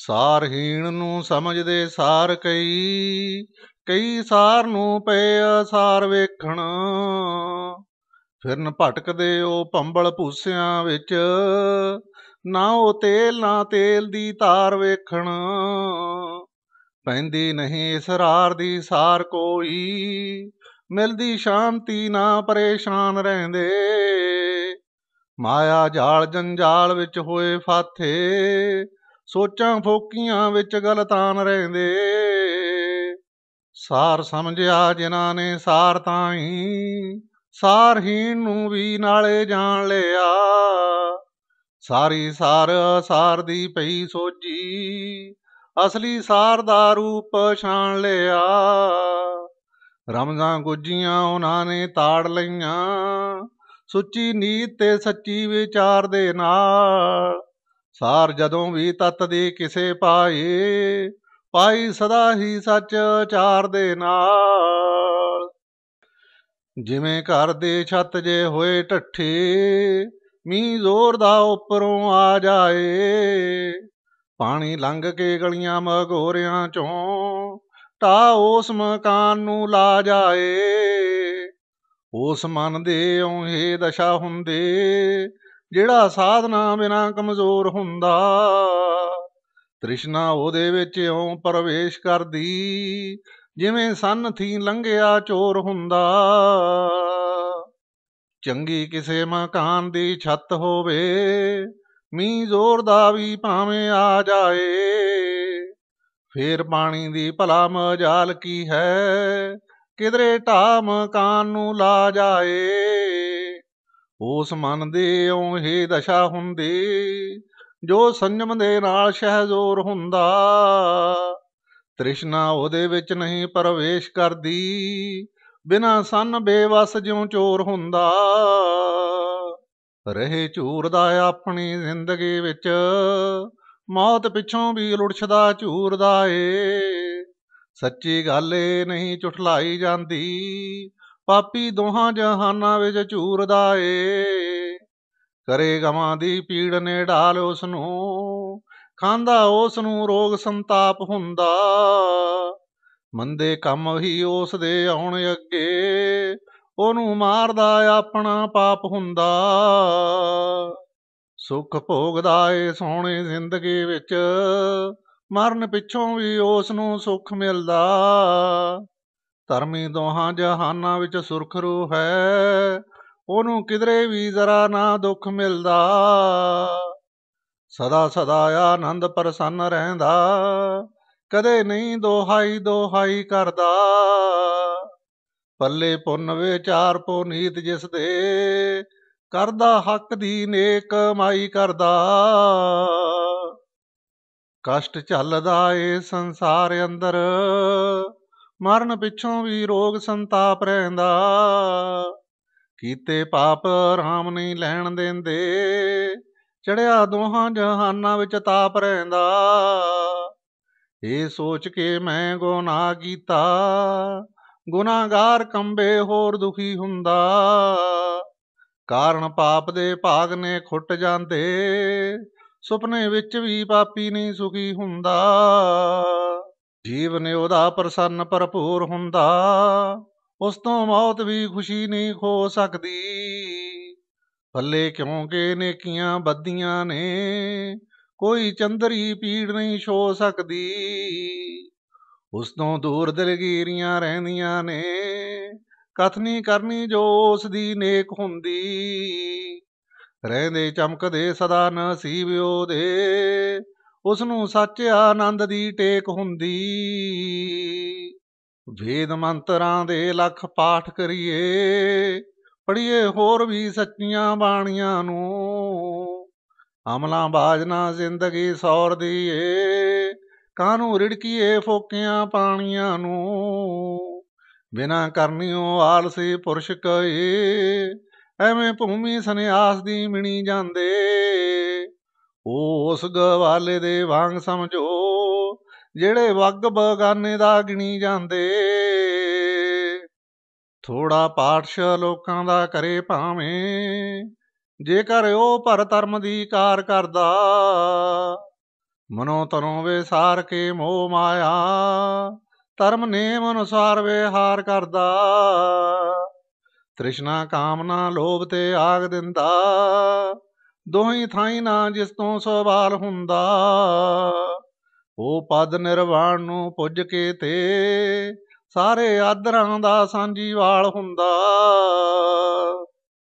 ਸਾਰਹੀਣ ਨੂੰ ਸਮਝਦੇ ਸਾਰ ਕਈ ਕਈ ਸਾਰ ਨੂੰ ਪਏ ਅਸਾਰ ਵੇਖਣ ਫਿਰਨ ਭਟਕਦੇ ਉਹ ਪੰਬਲ ਭੂਸਿਆਂ ਵਿੱਚ ਨਾ ਉਹ ਤੇਲ ਨਾ ਤੇਲ ਦੀ ਤਾਰ ਵੇਖਣ ਪੈਂਦੀ ਨਹੀਂ ਇਸਰਾਰ ਦੀ ਸਾਰ ਕੋਈ ਮਿਲਦੀ ਸ਼ਾਂਤੀ ਨਾ ਪਰੇਸ਼ਾਨ ਰਹਿੰਦੇ ਮਾਇਆ ਜਾਲ ਜੰਜਾਲ ਵਿੱਚ ਹੋਏ ਫਾਥੇ ਸੋਚਾਂ ਫੋਕੀਆਂ ਵਿੱਚ ਗਲਤਾਨ ਰਹਿੰਦੇ ਸਾਰ ਸਮਝਿਆ ਜਿਨ੍ਹਾਂ ਨੇ ਸਾਰ ਤਾਈ ਸਾਰਹੀਣ ਨੂੰ ਵੀ ਨਾਲੇ ਜਾਣ ਲਿਆ ਸਾਰੀ ਸਾਰ ਸਾਰ ਦੀ ਪਈ ਸੋਜੀ ਅਸਲੀ ਸਾਰ ਦਾ ਰੂਪ ਛਾਣ ਲਿਆ ਰਮਜ਼ਾਂ ਗੁੱਜੀਆਂ ਉਹਨਾਂ ਨੇ ਤਾੜ ਲਈਆਂ ਸੁੱਚੀ ਨੀਤ ਤੇ ਸੱਚੀ ਵਿਚਾਰ ਦੇ ਨਾਲ ਸਾਰ ਜਦੋਂ ਵੀ ਤਤ ਦੀ ਕਿਸੇ ਪਾਈ ਪਾਈ ਸਦਾ ਹੀ ਸੱਚ ਚਾਰ ਦੇ ਨਾਲ ਜਿਵੇਂ ਘਰ ਦੇ ਛੱਤ ਜੇ ਹੋਏ ਟੱਠੇ ਮੀਂਹ ਜ਼ੋਰ ਦਾ ਉੱਪਰੋਂ ਆ ਜਾਏ ਪਾਣੀ ਲੰਘ ਕੇ ਗਲੀਆਂ ਮਗੋਰਿਆਂ ਚੋਂ ਤਾਂ ਉਸ ਮਕਾਨ ਨੂੰ ਲਾ ਜਾਏ ਉਸ ਮਨ ਦੇ ਉਹੇ ਦਸ਼ਾ ਹੁੰਦੇ ਜਿਹੜਾ ਸਾਧਨਾ ਬਿਨਾ ਕਮਜ਼ੋਰ ਹੁੰਦਾ ਤ੍ਰਿਸ਼ਨਾ ਉਹਦੇ ਵਿੱਚ ਓ ਪ੍ਰਵੇਸ਼ ਕਰਦੀ ਜਿਵੇਂ ਸੰਨ ਥੀ ਲੰਘਿਆ ਚੋਰ ਹੁੰਦਾ ਚੰਗੀ ਕਿਸੇ ਮਕਾਨ ਦੀ ਛੱਤ ਹੋਵੇ ਮੀਂਹ ਜ਼ੋਰ ਦਾ ਵੀ ਭਾਵੇਂ ਆ ਜਾਏ ਫੇਰ ਪਾਣੀ ਦੀ ਭਲਾ ਮਜਾਲ ਕੀ ਹੈ ਕਿਧਰੇ ਢਾ ਮਕਾਨ ਨੂੰ ਲਾ ਜਾਏ ਉਸ ਮਨ ਦੇ ਓਹੇ ਦਸ਼ਾ ਹੁੰਦੀ ਜੋ ਸੰਜਮ ਦੇ ਨਾਲ ਸਹਿਜੋਰ ਹੁੰਦਾ ਤ੍ਰਿਸ਼ਨਾ ਉਹਦੇ ਵਿੱਚ ਨਹੀਂ ਪਰਵੇਸ਼ ਕਰਦੀ ਬਿਨਾ ਸੰਨ ਬੇਵਸ ਜਿਉ ਚੋਰ ਹੁੰਦਾ ਰਹੇ ਝੂਰਦਾ ਦਾ ਆਪਣੀ ਜ਼ਿੰਦਗੀ ਵਿੱਚ ਮੌਤ ਪਿੱਛੋਂ ਵੀ ਲੁੜਛਦਾ ਝੂਰਦਾ ਏ ਸੱਚੀ ਗੱਲ ਏ ਨਹੀਂ ਝੁਠਲਾਈ ਜਾਂਦੀ ਪਾਪੀ ਦੋਹਾਂ ਜਹਾਨਾਂ ਵਿੱਚ ਝੂਰਦਾ ਏ ਕਰੇ ਗਮਾਂ ਦੀ ਪੀੜ ਨੇ ਢਾਲ ਉਸ ਨੂੰ ਖਾਂਦਾ ਉਸ ਨੂੰ ਰੋਗ ਸੰਤਾਪ ਹੁੰਦਾ ਮੰਦੇ ਕੰਮ ਹੀ ਉਸ ਦੇ ਆਉਣ ਅੱਗੇ ਉਹਨੂੰ ਮਾਰਦਾ ਆਪਣਾ ਪਾਪ ਹੁੰਦਾ ਸੁਖ ਭੋਗਦਾ ਏ ਸੋਹਣੀ ਜ਼ਿੰਦਗੀ ਵਿੱਚ ਮਰਨ ਪਿੱਛੋਂ ਵੀ ਉਸ ਨੂੰ ਸੁਖ ਮਿਲਦਾ ਧਰਮੀ ਦੋਹਾਂ ਜਹਾਨਾਂ ਵਿੱਚ ਸੁਰਖਰੂ ਹੈ ਉਹਨੂੰ ਕਿਧਰੇ ਵੀ ਜ਼ਰਾ ਨਾ ਦੁੱਖ ਮਿਲਦਾ ਸਦਾ ਸਦਾ ਆਨੰਦ ਪ੍ਰਸੰਨ ਰਹਿੰਦਾ ਕਦੇ ਨਹੀਂ ਦੋਹਾਈ ਦੋਹਾਈ ਕਰਦਾ ਪੱਲੇ ਪੁੰਨ ਵਿਚਾਰ ਪੁਨੀਤ ਜਿਸ ਦੇ ਕਰਦਾ ਹੱਕ ਦੀ ਨੇਕ ਮਾਈ ਕਰਦਾ ਕਸ਼ਟ ਚੱਲਦਾ ਏ ਸੰਸਾਰ ਅੰਦਰ ਮਰਨ ਪਿੱਛੋਂ ਵੀ ਰੋਗ ਸੰਤਾਪ ਰਹਿੰਦਾ ਕੀਤੇ ਪਾਪ ਰਾਮ ਨਹੀਂ ਲੈਣ ਦਿੰਦੇ ਚੜਿਆ ਦੋਹਾਂ ਜਹਾਨਾਂ ਵਿੱਚ ਤਾਪ ਰਹਿੰਦਾ ਇਹ ਸੋਚ ਕੇ ਮੈਂ ਗੁਨਾਹ ਕੀਤਾ ਗੁਨਾਹਗਾਰ ਕੰਬੇ ਹੋਰ ਦੁਖੀ ਹੁੰਦਾ ਕਾਰਨ ਪਾਪ ਦੇ ਭਾਗ ਨੇ ਖੁੱਟ ਜਾਂਦੇ ਸੁਪਨੇ ਵਿੱਚ ਵੀ ਪਾਪੀ ਨਹੀਂ ਸੁਖੀ ਹੁੰਦਾ ਜੀਵ ਉਹਦਾ ਪ੍ਰਸੰਨ ਭਰਪੂਰ ਹੁੰਦਾ ਉਸ ਤੋਂ ਮੌਤ ਵੀ ਖੁਸ਼ੀ ਨਹੀਂ ਖੋ ਸਕਦੀ ਭੱਲੇ ਕਿਉਂਕਿ ਨੇਕੀਆਂ ਬੱਦੀਆਂ ਨੇ ਕੋਈ ਚੰਦਰੀ ਪੀੜ ਨਹੀਂ ਛੋ ਸਕਦੀ ਉਸ ਤੋਂ ਦੂਰ ਦਿਲਗੀਰੀਆਂ ਰਹਿੰਦੀਆਂ ਨੇ ਕਥਨੀ ਕਰਨੀ ਜੋ ਉਸ ਦੀ ਨੇਕ ਹੁੰਦੀ ਰਹਿੰਦੇ ਚਮਕਦੇ ਸਦਾ ਨਸੀਬ ਉਹਦੇ ਉਸ ਨੂੰ ਸੱਚ ਆਨੰਦ ਦੀ ਟੇਕ ਹੁੰਦੀ ਵੇਦ ਮੰਤਰਾਂ ਦੇ ਲੱਖ ਪਾਠ ਕਰੀਏ ਪੜੀਏ ਹੋਰ ਵੀ ਸੱਚੀਆਂ ਬਾਣੀਆਂ ਨੂੰ ਅਮਲਾਂ ਬਾਜਨਾ ਜ਼ਿੰਦਗੀ ਸੌਰ ਦੀਏ ਕਾਨੂੰ ਰਿੜਕੀਏ ਫੋਕਿਆਂ ਪਾਣੀਆਂ ਨੂੰ ਬਿਨਾ ਕਰਨਿਓ ਆਲਸੀ ਪੁਰਸ਼ ਕਏ ਐਵੇਂ ਭੂਮੀ ਸੰਿਆਸ ਦੀ ਮਿਣੀ ਜਾਂਦੇ ਉਸ ਗਵਾਲੇ ਦੇ ਵਾਂਗ ਸਮਝੋ ਜਿਹੜੇ ਵਗ ਬਗਾਨੇ ਦਾ ਗਿਣੀ ਜਾਂਦੇ ਥੋੜਾ ਪਾਠਸ਼ ਲੋਕਾਂ ਦਾ ਕਰੇ ਭਾਵੇਂ ਜੇਕਰ ਉਹ ਭਰ ਧਰਮ ਦੀ ਕਾਰ ਕਰਦਾ ਮਨੋ ਤਨੋ ਵਿਸਾਰ ਕੇ ਮੋਹ ਮਾਇਆ ਧਰਮ ਨੇਮ ਅਨੁਸਾਰ ਵਿਹਾਰ ਕਰਦਾ ਤ੍ਰਿਸ਼ਨਾ ਕਾਮਨਾ ਲੋਭ ਤੇ ਆਗ ਦਿੰਦਾ ਦੋਹੀ ਥਾਈ ਨਾ ਜਿਸ ਤੋਂ ਸਵਾਲ ਹੁੰਦਾ ਉਹ ਪਦ ਨਿਰਵਾਣ ਨੂੰ ਪੁੱਜ ਕੇ ਤੇ ਸਾਰੇ ਆਦਰਾਂ ਦਾ ਸਾਂਝੀਵਾਲ ਹੁੰਦਾ